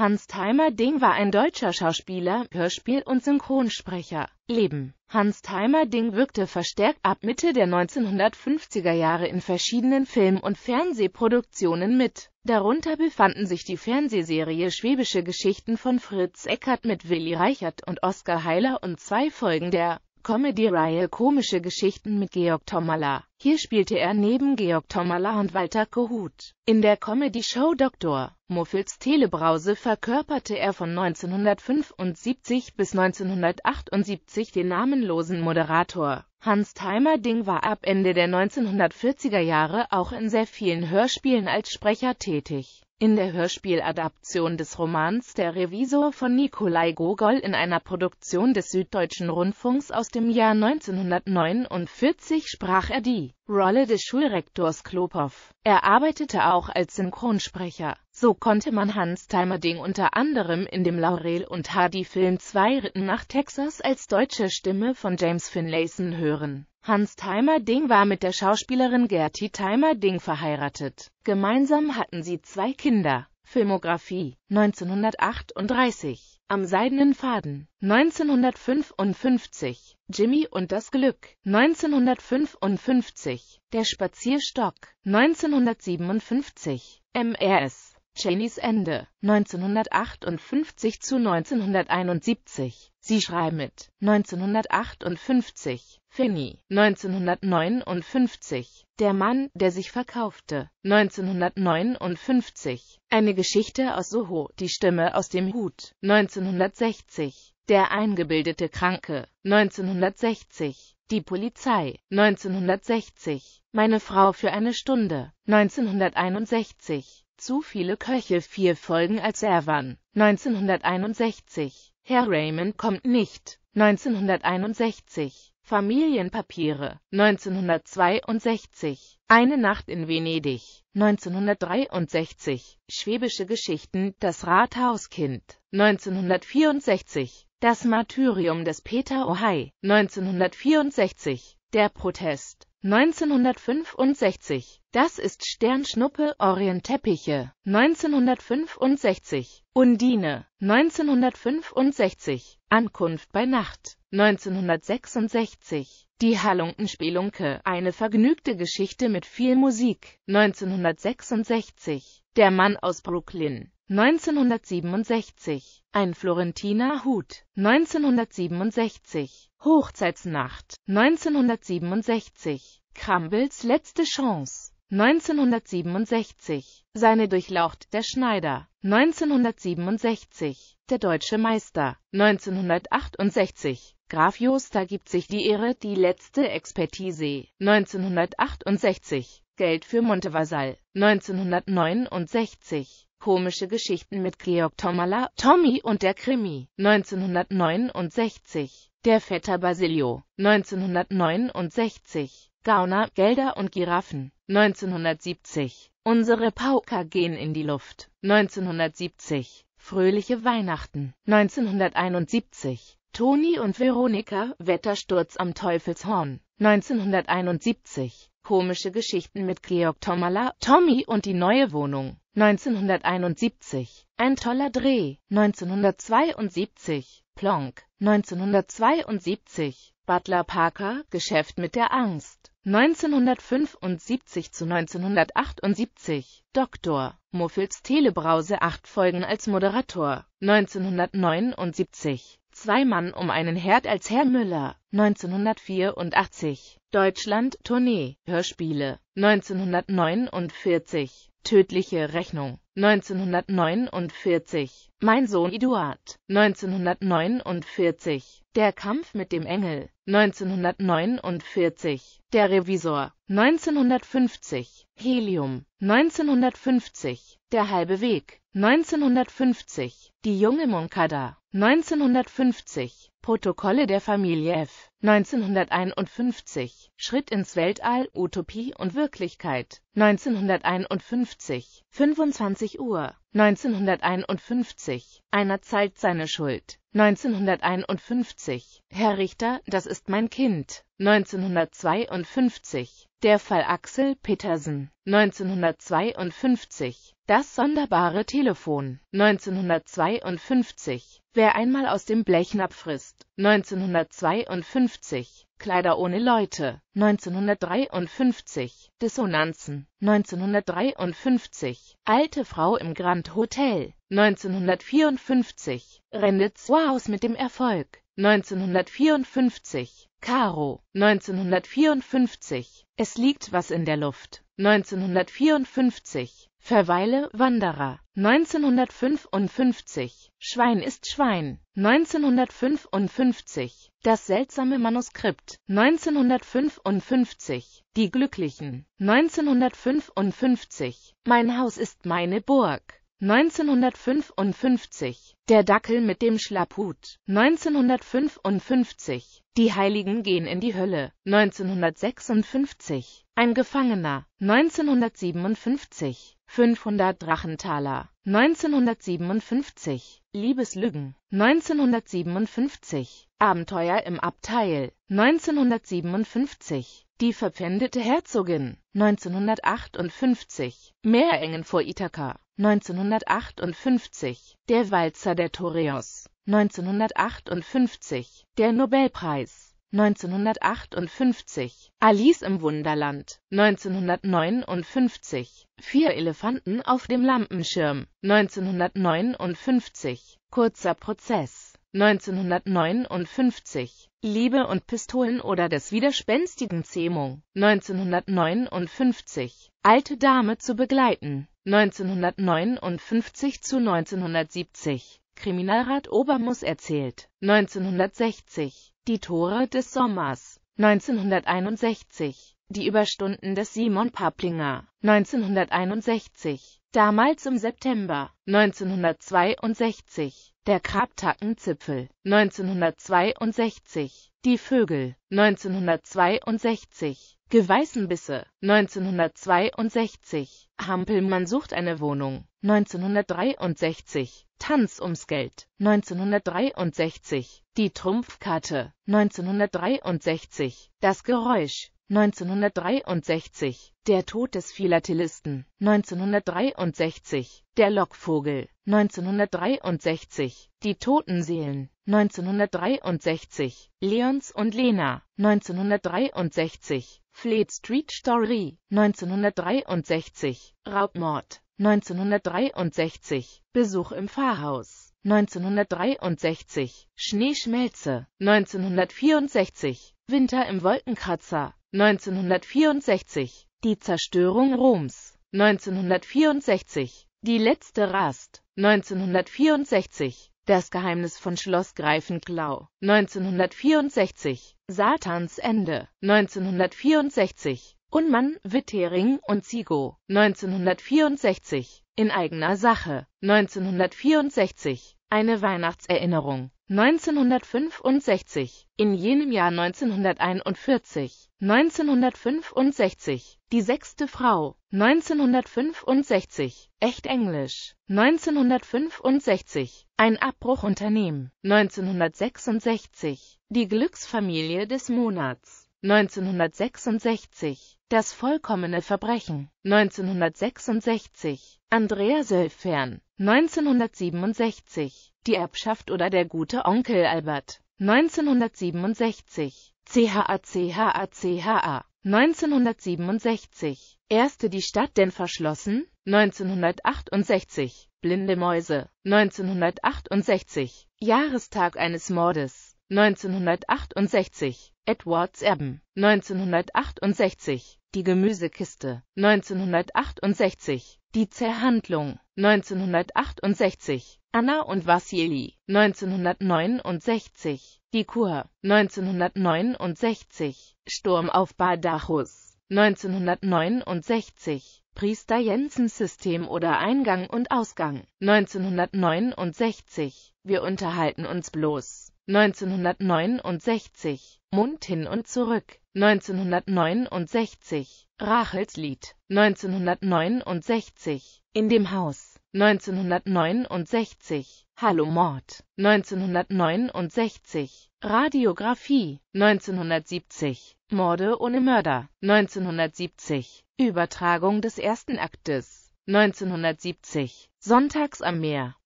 Hans Timer Ding war ein deutscher Schauspieler, Hörspiel- und Synchronsprecher. Leben Hans Timer Ding wirkte verstärkt ab Mitte der 1950er Jahre in verschiedenen Film- und Fernsehproduktionen mit. Darunter befanden sich die Fernsehserie Schwäbische Geschichten von Fritz Eckert mit Willi Reichert und Oskar Heiler und zwei Folgen der Comedy-Reihe Komische Geschichten mit Georg Tomala. Hier spielte er neben Georg Tomala und Walter Kohut. In der Comedy-Show Dr. Muffels Telebrause verkörperte er von 1975 bis 1978 den namenlosen Moderator. Hans Timerding war ab Ende der 1940er Jahre auch in sehr vielen Hörspielen als Sprecher tätig. In der Hörspieladaption des Romans Der Revisor von Nikolai Gogol in einer Produktion des Süddeutschen Rundfunks aus dem Jahr 1949 sprach er die Rolle des Schulrektors Klopow. Er arbeitete auch als Synchronsprecher. So konnte man Hans Timerding unter anderem in dem Laurel und Hardy Film Zwei Ritten nach Texas als deutsche Stimme von James Finlayson hören Hans Theimer-Ding war mit der Schauspielerin Gerti Theimer-Ding verheiratet. Gemeinsam hatten sie zwei Kinder. Filmografie 1938 Am seidenen Faden 1955 Jimmy und das Glück 1955 Der Spazierstock 1957 MRS Cheneys Ende 1958 zu 1971 Sie schreiben mit 1958 Finney 1959 Der Mann, der sich verkaufte 1959 Eine Geschichte aus Soho Die Stimme aus dem Hut 1960 Der eingebildete Kranke 1960 Die Polizei 1960 Meine Frau für eine Stunde 1961 zu viele Köche, vier Folgen als Erwan, 1961 Herr Raymond kommt nicht. 1961 Familienpapiere 1962 Eine Nacht in Venedig 1963 Schwäbische Geschichten Das Rathauskind 1964 Das Martyrium des Peter Ohai. 1964 Der Protest 1965. Das ist Sternschnuppe, Orientteppiche. 1965. Undine. 1965. Ankunft bei Nacht. 1966. Die Halunkenspelunke, eine vergnügte Geschichte mit viel Musik. 1966. Der Mann aus Brooklyn. 1967 Ein Florentiner Hut 1967 Hochzeitsnacht 1967 Crumbles letzte Chance 1967 Seine Durchlaucht der Schneider 1967 Der deutsche Meister 1968 Graf Joster gibt sich die Ehre, die letzte Expertise 1968 Geld für Montevasal 1969 Komische Geschichten mit Georg Tomala, Tommy und der Krimi, 1969. Der Vetter Basilio, 1969. Gauner, Gelder und Giraffen, 1970. Unsere Pauker gehen in die Luft, 1970. Fröhliche Weihnachten, 1971. Toni und Veronika, Wettersturz am Teufelshorn, 1971 Komische Geschichten mit Georg Tomala, Tommy und die neue Wohnung. 1971 Ein toller Dreh. 1972 Plonk. 1972 Butler Parker, Geschäft mit der Angst. 1975 zu 1978 Dr. Muffels Telebrause acht Folgen als Moderator. 1979 Zwei Mann um einen Herd als Herr Müller, 1984. Deutschland Tournee, Hörspiele, 1949. Tödliche Rechnung, 1949. Mein Sohn Eduard, 1949. Der Kampf mit dem Engel, 1949. Der Revisor, 1950. Helium, 1950. Der halbe Weg, 1950 Die junge Moncada 1950 Protokolle der Familie F 1951 Schritt ins Weltall Utopie und Wirklichkeit 1951 25 Uhr 1951 Einer zahlt seine Schuld 1951 Herr Richter, das ist mein Kind 1952 Der Fall Axel Petersen 1952 das sonderbare Telefon 1952. Wer einmal aus dem Blechnapf frisst 1952. Kleider ohne Leute 1953. Dissonanzen 1953. Alte Frau im Grand Hotel 1954. Rendet aus mit dem Erfolg 1954. Caro 1954. Es liegt was in der Luft 1954. Verweile, Wanderer, 1955, Schwein ist Schwein, 1955, Das seltsame Manuskript, 1955, Die Glücklichen, 1955, Mein Haus ist meine Burg, 1955 Der Dackel mit dem Schlapphut 1955 Die Heiligen gehen in die Hölle 1956 Ein Gefangener 1957 500 Drachentaler 1957 Liebeslügen 1957 Abenteuer im Abteil 1957 Die verpfändete Herzogin 1958 Meerengen vor Ithaka 1958, der Walzer der Toreos, 1958, der Nobelpreis, 1958, Alice im Wunderland, 1959, Vier Elefanten auf dem Lampenschirm, 1959, Kurzer Prozess 1959, Liebe und Pistolen oder des widerspenstigen Zähmung, 1959, Alte Dame zu begleiten, 1959 zu 1970, Kriminalrat Obermus erzählt, 1960, Die Tore des Sommers, 1961, Die Überstunden des Simon Paplinger, 1961, damals im September 1962, der Krabtackenzipfel 1962, die Vögel 1962, Geweißenbisse 1962, Hampelmann sucht eine Wohnung 1963, Tanz ums Geld 1963, die Trumpfkarte 1963, das Geräusch 1963, Der Tod des Philatelisten, 1963, Der Lockvogel, 1963, Die toten Seelen, 1963, Leons und Lena, 1963, Fleet Street Story, 1963, Raubmord, 1963, Besuch im Pfarrhaus, 1963, Schneeschmelze, 1964, Winter im Wolkenkratzer, 1964 Die Zerstörung Roms 1964 Die letzte Rast 1964 Das Geheimnis von Schloss Greifenklau 1964 Satans Ende 1964 Unmann, Wittering und Zigo 1964 in eigener Sache 1964 eine Weihnachtserinnerung. 1965. In jenem Jahr 1941. 1965. Die sechste Frau. 1965. Echt Englisch. 1965. Ein Abbruchunternehmen. 1966. Die Glücksfamilie des Monats. 1966 Das vollkommene Verbrechen 1966 Andrea Söllfern 1967 Die Erbschaft oder der gute Onkel Albert 1967 CHACHACHA 1967 Erste die Stadt denn verschlossen 1968 Blinde Mäuse 1968 Jahrestag eines Mordes 1968, Edwards Erben, 1968, Die Gemüsekiste, 1968, Die Zerhandlung, 1968, Anna und Vassili, 1969, Die Kur, 1969, Sturm auf Badajos, 1969, Priester Jensens System oder Eingang und Ausgang, 1969, Wir unterhalten uns bloß. 1969 Mund hin und zurück 1969 Rachels Lied 1969 In dem Haus 1969 Hallo Mord 1969 Radiographie 1970 Morde ohne Mörder 1970 Übertragung des ersten Aktes 1970, Sonntags am Meer,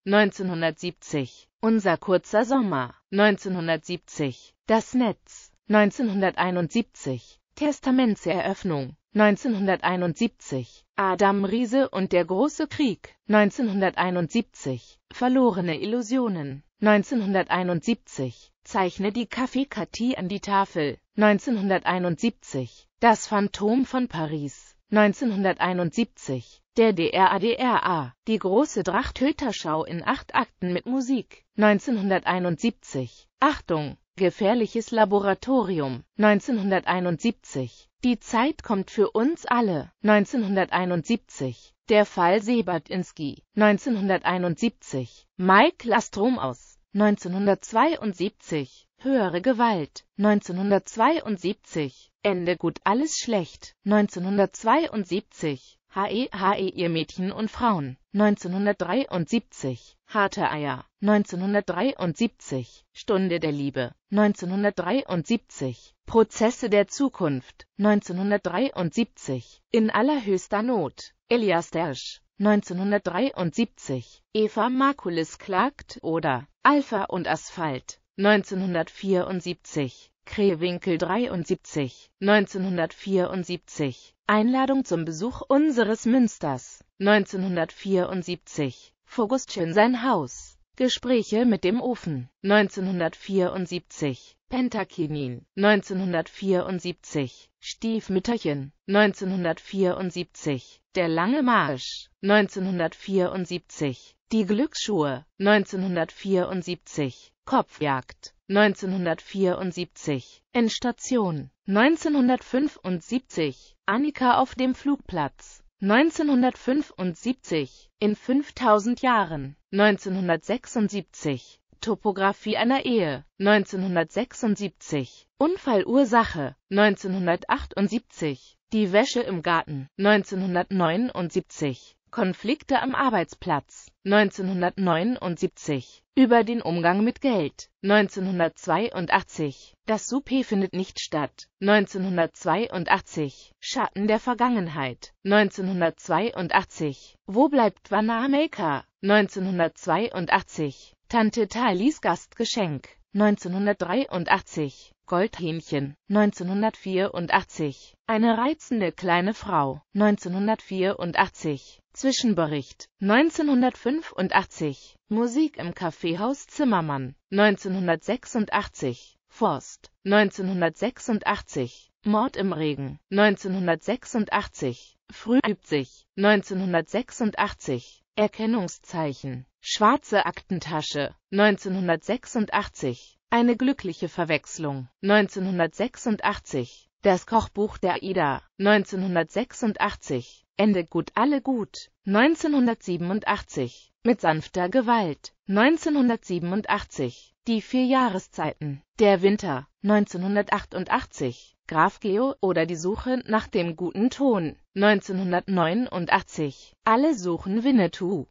1970, Unser kurzer Sommer, 1970, Das Netz, 1971, Testamentseröffnung, 1971, Adam Riese und der große Krieg, 1971, Verlorene Illusionen, 1971, Zeichne die Kaffeekatie an die Tafel, 1971, Das Phantom von Paris, 1971, der DRADRA, die große Drachtöterschau in acht Akten mit Musik, 1971, Achtung, gefährliches Laboratorium, 1971, die Zeit kommt für uns alle, 1971, der Fall Sebertinski, 1971, Mike Lastrom aus, 1972, höhere Gewalt, 1972, Ende gut, alles schlecht. 1972. HE, HE, ihr Mädchen und Frauen. 1973. Harte Eier. 1973. Stunde der Liebe. 1973. Prozesse der Zukunft. 1973. In allerhöchster Not. Elias Dersch. 1973. Eva Markulis klagt oder Alpha und Asphalt. 1974. Krehwinkel 73, 1974, Einladung zum Besuch unseres Münsters, 1974, Vogustchen sein Haus, Gespräche mit dem Ofen, 1974, Pentakinin, 1974, Stiefmütterchen, 1974, Der lange Marsch, 1974, Die Glücksschuhe, 1974, Kopfjagd, 1974 Endstation 1975 Annika auf dem Flugplatz 1975 In 5000 Jahren 1976 Topographie einer Ehe 1976 Unfallursache 1978 Die Wäsche im Garten 1979 Konflikte am Arbeitsplatz 1979 über den Umgang mit Geld 1982 Das Souper findet nicht statt 1982 Schatten der Vergangenheit 1982 Wo bleibt Vanna Maker 1982 Tante Talis Gastgeschenk 1983 Goldhähnchen, 1984. Eine reizende kleine Frau, 1984. Zwischenbericht, 1985. Musik im Kaffeehaus Zimmermann, 1986. Forst, 1986. Mord im Regen, 1986. Früh übt sich, 1986. Erkennungszeichen. Schwarze Aktentasche, 1986. Eine glückliche Verwechslung. 1986. Das Kochbuch der Ida. 1986. Ende gut alle gut. 1987. Mit sanfter Gewalt. 1987. Die vier Jahreszeiten. Der Winter. 1988. Graf Geo oder die Suche nach dem guten Ton. 1989. Alle suchen Winnetou.